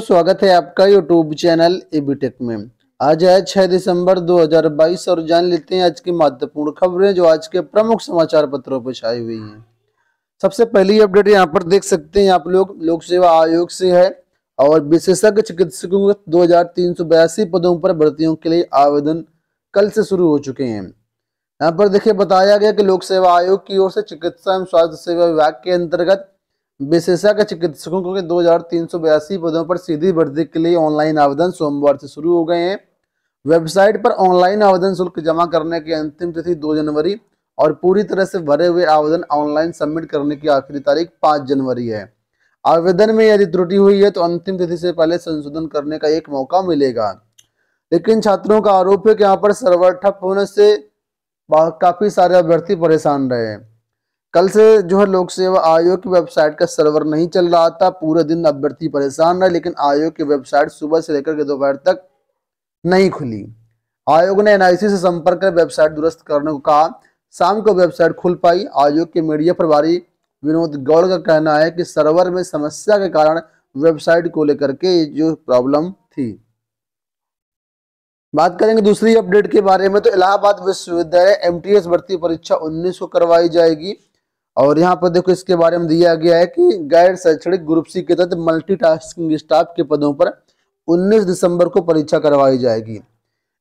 दोस्तों स्वागत है आपका YouTube चैनल एबीटेक में आज है 6 दिसंबर 2022 और जान लेते हैं आज की महत्वपूर्ण खबरें जो आज के प्रमुख समाचार पत्रों पर छाई हुई हैं सबसे पहली अपडेट यहाँ पर देख सकते हैं आप लोग लोक सेवा आयोग से है और विशेषज्ञ चिकित्सकों के दो पदों पर भर्तियों के लिए आवेदन कल से शुरू हो चुके हैं यहाँ पर देखिये बताया गया कि लोक सेवा आयोग की ओर से चिकित्सा एवं स्वास्थ्य सेवा विभाग के अंतर्गत विशेषज्ञ चिकित्सकों के दो पदों पर सीधी भर्ती के लिए ऑनलाइन आवेदन सोमवार से शुरू हो गए हैं वेबसाइट पर ऑनलाइन आवेदन शुल्क जमा करने की अंतिम तिथि 2 जनवरी और पूरी तरह से भरे हुए आवेदन ऑनलाइन सबमिट करने की आखिरी तारीख 5 जनवरी है आवेदन में यदि त्रुटि हुई है तो अंतिम तिथि से पहले संशोधन करने का एक मौका मिलेगा लेकिन छात्रों का आरोप है कि यहाँ पर सर्वर ठप होने से काफी सारे अभ्यर्थी परेशान रहे हैं कल से जो है लोक सेवा आयोग की वेबसाइट का सर्वर नहीं चल रहा था पूरे दिन अभ्यर्थी परेशान रहे लेकिन आयोग की वेबसाइट सुबह से लेकर के दोपहर तक नहीं खुली आयोग ने एनआईसी से संपर्क कर वेबसाइट दुरुस्त करने को कहा शाम को वेबसाइट खुल पाई आयोग के मीडिया प्रभारी विनोद गौड़ का कहना है कि सर्वर में समस्या के कारण वेबसाइट को लेकर के जो प्रॉब्लम थी बात करेंगे दूसरी अपडेट के बारे में तो इलाहाबाद विश्वविद्यालय एमटीएस भर्ती परीक्षा 19 को करवाई जाएगी और यहाँ पर देखो इसके बारे में दिया गया है कि गैर शैक्षणिक ग्रुप सी के तहत मल्टीटास्किंग स्टाफ के पदों पर 19 दिसंबर को परीक्षा करवाई जाएगी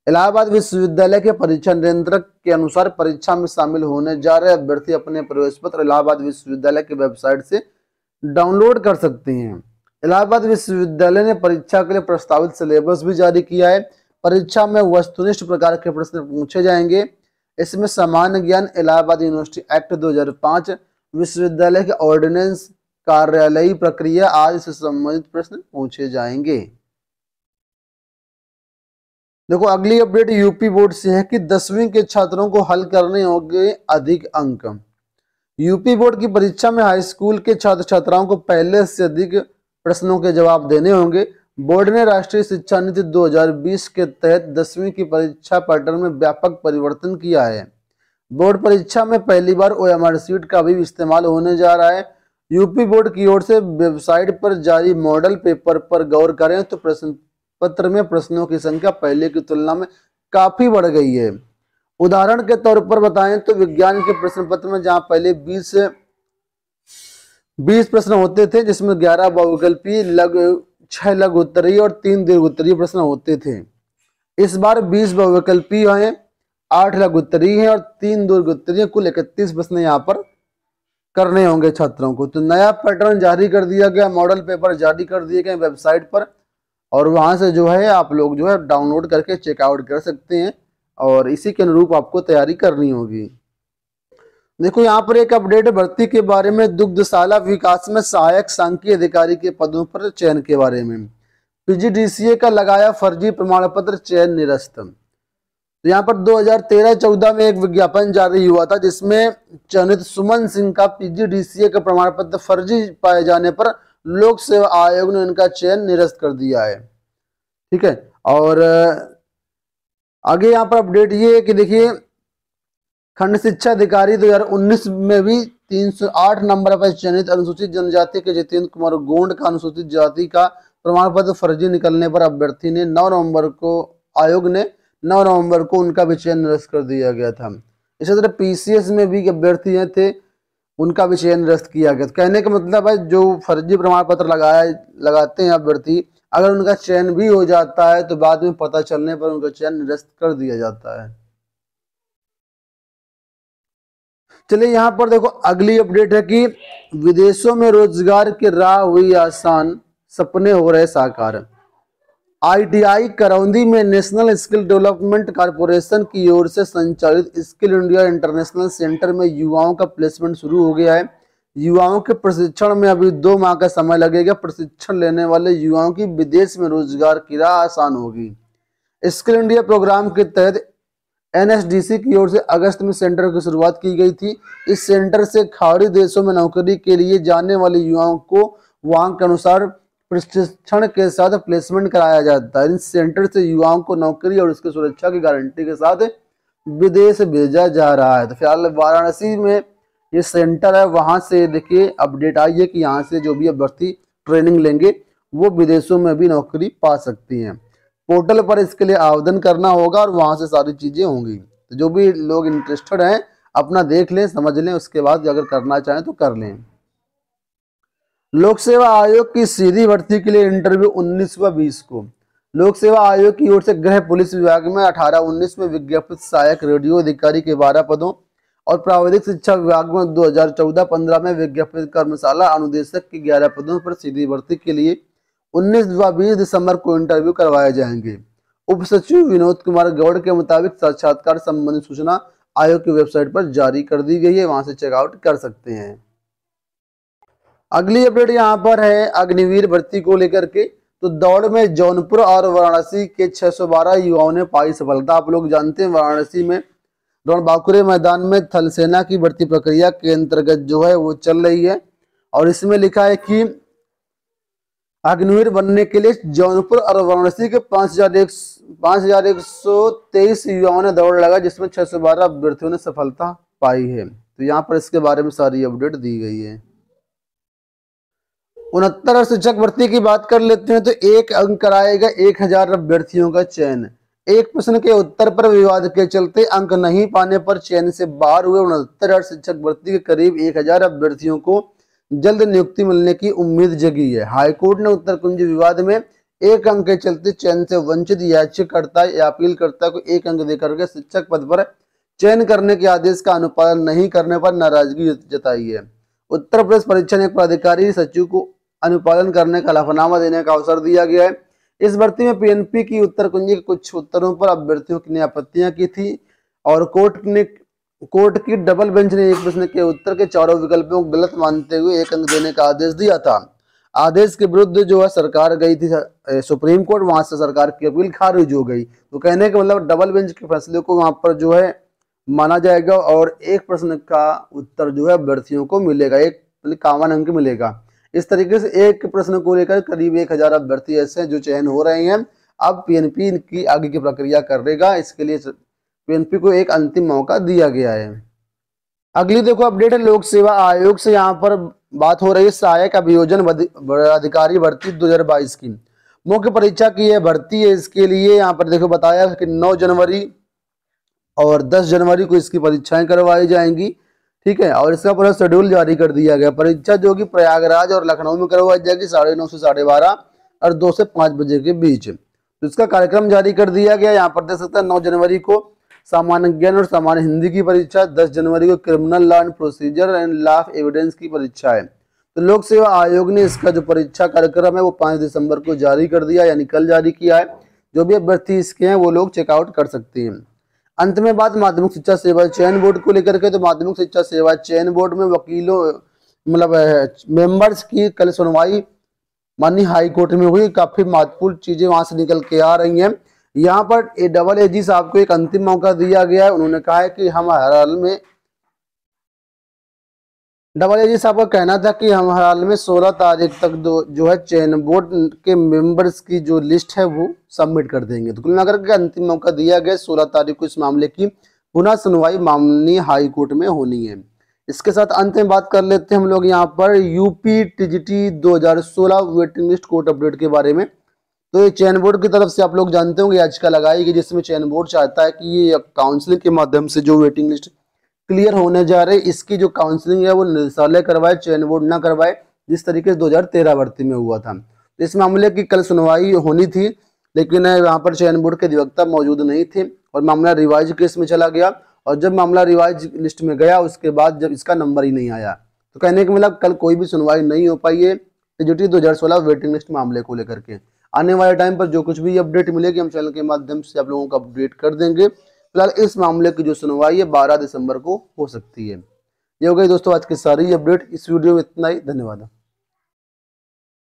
इलाहाबाद विश्वविद्यालय के परीक्षा नियंत्रक के अनुसार परीक्षा में शामिल होने जा रहे अभ्यर्थी अपने प्रवेश पत्र इलाहाबाद विश्वविद्यालय की वेबसाइट से डाउनलोड कर सकते हैं इलाहाबाद विश्वविद्यालय ने परीक्षा के लिए प्रस्तावित सिलेबस भी जारी किया है परीक्षा में वस्तुनिष्ठ प्रकार के प्रश्न पूछे जाएंगे इसमें सामान्य ज्ञान इलाहाबाद यूनिवर्सिटी एक्ट 2005 विश्वविद्यालय के ऑर्डिनेंस कार्यालयी प्रक्रिया आदि से संबंधित प्रश्न पूछे जाएंगे देखो अगली अपडेट यूपी बोर्ड से है कि दसवीं के छात्रों को हल करने होंगे अधिक अंक यूपी बोर्ड की परीक्षा में हाई स्कूल के छात्र छात्राओं को पहले से अधिक प्रश्नों के जवाब देने होंगे बोर्ड ने राष्ट्रीय शिक्षा नीति 2020 के तहत दसवीं की परीक्षा पैटर्न में व्यापक परिवर्तन किया है बोर्ड परीक्षा में पहली बार ओ सीट का भी इस्तेमाल होने जा रहा है यूपी बोर्ड की ओर से वेबसाइट पर जारी मॉडल पेपर पर गौर करें तो प्रश्न पत्र में प्रश्नों की संख्या पहले की तुलना में काफी बढ़ गई है उदाहरण के तौर पर बताएं तो विज्ञान के प्रश्न पत्र में जहां पहले 20 20 प्रश्न होते थे जिसमें 11 बहुविकल्पी लग छह लघु उत्तरीय और तीन दीर्घ उत्तरीय प्रश्न होते थे इस बार बीस बहुविकल्पीय हैं आठ लघु उत्तरीय हैं और तीन दीर्घ उत्तरीय कुल इकतीस प्रश्न यहाँ पर करने होंगे छात्रों को तो नया पैटर्न जारी कर दिया गया मॉडल पेपर जारी कर दिए गए वेबसाइट पर और वहाँ से जो है आप लोग जो है डाउनलोड करके चेकआउट कर सकते हैं और इसी के अनुरूप आपको तैयारी करनी होगी देखो यहाँ पर एक अपडेट भर्ती के बारे में दुग्धशाला विकास में सहायक सांख्य अधिकारी के पदों पर चयन के बारे में पीजीडीसीए का लगाया फर्जी प्रमाण पत्र चयन निरस्त तो यहाँ पर 2013-14 में एक विज्ञापन जारी हुआ था जिसमें चयनित सुमन सिंह का पीजीडीसीए का प्रमाण पत्र फर्जी पाए जाने पर लोक सेवा आयोग ने इनका चयन निरस्त कर दिया है ठीक है और आगे यहाँ पर अपडेट ये है कि देखिए खंड शिक्षा अधिकारी 2019 में भी 308 नंबर पर चयनित अनुसूचित जनजाति के जितेंद्र कुमार गोंड का अनुसूचित जाति का प्रमाण पत्र फर्जी निकलने पर अभ्यर्थी ने 9 नवंबर को आयोग ने 9 नवंबर को उनका भी चयन निरस्त कर दिया गया था इसी तरह पीसीएस में भी अभ्यर्थी थे उनका भी चयन निरस्त किया गया कहने का मतलब है जो फर्जी प्रमाण पत्र लगाया लगाते हैं अभ्यर्थी अगर उनका चयन भी हो जाता है तो बाद में पता चलने पर उनका चयन निरस्त कर दिया जाता है चलिए यहाँ पर देखो अगली अपडेट है कि विदेशों में रोजगार की राह हुई आसान सपने हो रहे साकार आईटीआई करौंदी में नेशनल स्किल डेवलपमेंट कारपोरेशन की ओर से संचालित स्किल इंडिया इंटरनेशनल सेंटर में युवाओं का प्लेसमेंट शुरू हो गया है युवाओं के प्रशिक्षण में अभी दो माह का समय लगेगा प्रशिक्षण लेने वाले युवाओं की विदेश में रोजगार की राह आसान होगी स्किल इंडिया प्रोग्राम के तहत एनएसडीसी की ओर से अगस्त में सेंटर की शुरुआत की गई थी इस सेंटर से खाड़ी देशों में नौकरी के लिए जाने वाले युवाओं को वहां के अनुसार प्रशिक्षण के साथ प्लेसमेंट कराया जाता है इन सेंटर से युवाओं को नौकरी और उसकी सुरक्षा की गारंटी के साथ विदेश भेजा जा रहा है तो फिलहाल वाराणसी में ये सेंटर है वहाँ से देखिए अपडेट आई है कि यहाँ से जो भी अभ्यर्थी ट्रेनिंग लेंगे वो विदेशों में भी नौकरी पा सकती हैं पोर्टल पर इसके लिए आवेदन करना होगा और वहाँ से सारी चीज़ें होंगी तो जो भी लोग इंटरेस्टेड हैं अपना देख लें समझ लें उसके बाद अगर करना चाहें तो कर लें लोक सेवा आयोग की सीधी भर्ती के लिए इंटरव्यू उन्नीस व बीस को लोक सेवा आयोग की ओर से गृह पुलिस विभाग में अठारह उन्नीस में विज्ञापित सहायक रेडियो अधिकारी के बारह पदों और प्राविधिक शिक्षा विभाग में 2014-15 में विज्ञापित कर्मशाला अनुदेशक के 11 पदों पर सीधी भर्ती के लिए 19 व 20 दिसंबर को इंटरव्यू करवाए जाएंगे उप सचिव विनोद कुमार गौड़ के मुताबिक साक्षात्कार संबंधित सूचना आयोग की वेबसाइट पर जारी कर दी गई है वहां से चेकआउट कर सकते हैं अगली अपडेट यहाँ पर है अग्निवीर भर्ती को लेकर के तो दौड़ में जौनपुर और वाराणसी के 612 युवाओं ने पाई सफलता आप लोग जानते हैं वाराणसी में दौड़ बाकुरे मैदान में थल सेना की भर्ती प्रक्रिया के अंतर्गत जो है वो चल रही है और इसमें लिखा है कि अग्निवीर बनने के लिए जौनपुर और वाराणसी के पांच हजार एक पाँच हजार एक सौ तेईस युवाओं ने दौड़ लगाई जिसमें छह सौ बारह अभ्यर्थियों ने सफलता पाई है तो यहाँ पर इसके बारे में सारी अपडेट दी गई है उनहत्तर और शिक्षक भर्ती की बात कर लेते हैं तो एक अंक कराएगा एक हजार अभ्यर्थियों का चयन एक प्रश्न के उत्तर पर विवाद के चलते अंक नहीं पाने पर चयन से बाहर हुए उनहत्तर और शिक्षक भर्ती के करीब एक हजार अभ्यर्थियों को जल्द नियुक्ति मिलने की उम्मीद जगी है हाईकोर्ट ने उत्तर कुंज विवाद में एक अंक के चलते चयन से वंचित याचिकाकर्ता या अपीलकर्ता को एक अंक देकर के शिक्षक पद पर चयन करने के आदेश का अनुपालन नहीं करने पर नाराजगी जताई है उत्तर प्रदेश परीक्षा ने एक पदाधिकारी सचिव को अनुपालन करने का हलफनामा देने का अवसर दिया गया है इस भर्ती में पीएनपी की उत्तर कुंजी के कुछ उत्तरों पर अभ्यर्थियों ने आपत्तियां की थी और कोर्ट ने कोर्ट की डबल बेंच ने एक प्रश्न के उत्तर के चारों विकल्पों को गलत मानते हुए एक अंक देने का आदेश दिया था आदेश के विरुद्ध जो है सरकार गई थी सुप्रीम कोर्ट वहां से सरकार की अपील खारिज हो गई तो कहने का मतलब डबल बेंच के फैसले को वहां पर जो है माना जाएगा और एक प्रश्न का उत्तर जो है अभ्यर्थियों को मिलेगा एक मतलब कावन अंक मिलेगा इस तरीके से एक प्रश्न को लेकर करीब एक हजार अभ्यर्थी ऐसे हैं जो चयन हो रहे हैं अब पीएनपी की आगे की प्रक्रिया करेगा इसके लिए पीएनपी को एक अंतिम मौका दिया गया है अगली देखो अपडेट है लोक सेवा आयोग से यहाँ पर बात हो रही है सहायक अभियोजन अधिकारी भर्ती दो की मुख्य परीक्षा की है भर्ती है इसके लिए यहाँ पर देखो बताया कि 9 जनवरी और 10 जनवरी को इसकी परीक्षाएं करवाई जाएंगी ठीक है और इसका पूरा शेड्यूल जारी कर दिया गया परीक्षा जो कि प्रयागराज और लखनऊ में करवाई जाएगी साढ़े नौ से साढ़े बारह और दो से पाँच बजे के बीच तो इसका कार्यक्रम जारी कर दिया गया यहाँ पर देख सकते हैं नौ जनवरी को सामान्य ज्ञान और सामान्य हिंदी की परीक्षा 10 जनवरी को criminal law and procedure and law evidence की परीक्षा है तो लोक सेवा आयोग ने इसका जो परीक्षा कार्यक्रम है वो पाँच दिसंबर को जारी कर दिया यानी कल जारी किया है जो भी अभ्यर्थी इसके हैं वो लोग चेकआउट कर सकते हैं अंत में बात माध्यमिक शिक्षा सेवा चयन बोर्ड को लेकर के तो माध्यमिक शिक्षा सेवा चयन बोर्ड में वकीलों मतलब मेंबर्स की कल सुनवाई माननीय हाई कोर्ट में हुई काफ़ी महत्वपूर्ण चीज़ें वहाँ से निकल के आ रही हैं यहाँ पर ए डबल ए जी साहब को एक अंतिम मौका दिया गया है उन्होंने कहा है कि हम हर हाल में डबल ए जी साहब का कहना था कि हम हर हाल में 16 तारीख तक दो जो है चयन बोर्ड के मेंबर्स की जो लिस्ट है वो सबमिट कर देंगे तो गुलनगर के अंतिम मौका दिया गया सोलह तारीख को इस मामले की पुनः सुनवाई माननीय हाई कोर्ट में होनी है इसके साथ अंत में बात कर लेते हैं हम लोग यहाँ पर UP TGT 2016 waiting list court update के बारे में तो ये चैन बोर्ड की तरफ से आप लोग जानते होंगे याचिका लगाई गई जिसमें चैन बोर्ड चाहता है कि ये काउंसलिंग के माध्यम से जो वेटिंग लिस्ट क्लियर होने जा रही इसकी जो काउंसलिंग है वो निदेशालय करवाए चयन बोर्ड ना करवाए जिस तरीके से दो भर्ती में हुआ था तो इस मामले की कल सुनवाई होनी थी लेकिन यहाँ पर चयन बोर्ड के अधिवक्ता मौजूद नहीं थे और मामला रिवाइज केस में चला गया और जब मामला रिवाइज लिस्ट में गया उसके बाद जब इसका नंबर ही नहीं आया तो कहने के मतलब कल कोई भी सुनवाई नहीं हो पाई है एजुटी तो दो वेटिंग लिस्ट मामले को लेकर के आने वाले टाइम पर जो कुछ भी अपडेट मिलेगी हम चैनल के माध्यम से आप लोगों को अपडेट कर देंगे फिलहाल इस मामले की जो सुनवाई है बारह दिसंबर को हो सकती है ये हो गई दोस्तों आज की सारी अपडेट इस वीडियो में इतना ही धन्यवाद